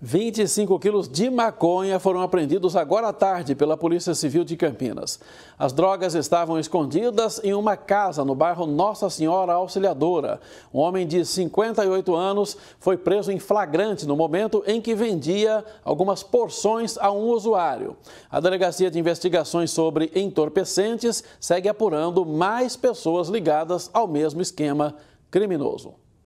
25 quilos de maconha foram apreendidos agora à tarde pela Polícia Civil de Campinas. As drogas estavam escondidas em uma casa no bairro Nossa Senhora Auxiliadora. Um homem de 58 anos foi preso em flagrante no momento em que vendia algumas porções a um usuário. A Delegacia de Investigações sobre Entorpecentes segue apurando mais pessoas ligadas ao mesmo esquema criminoso.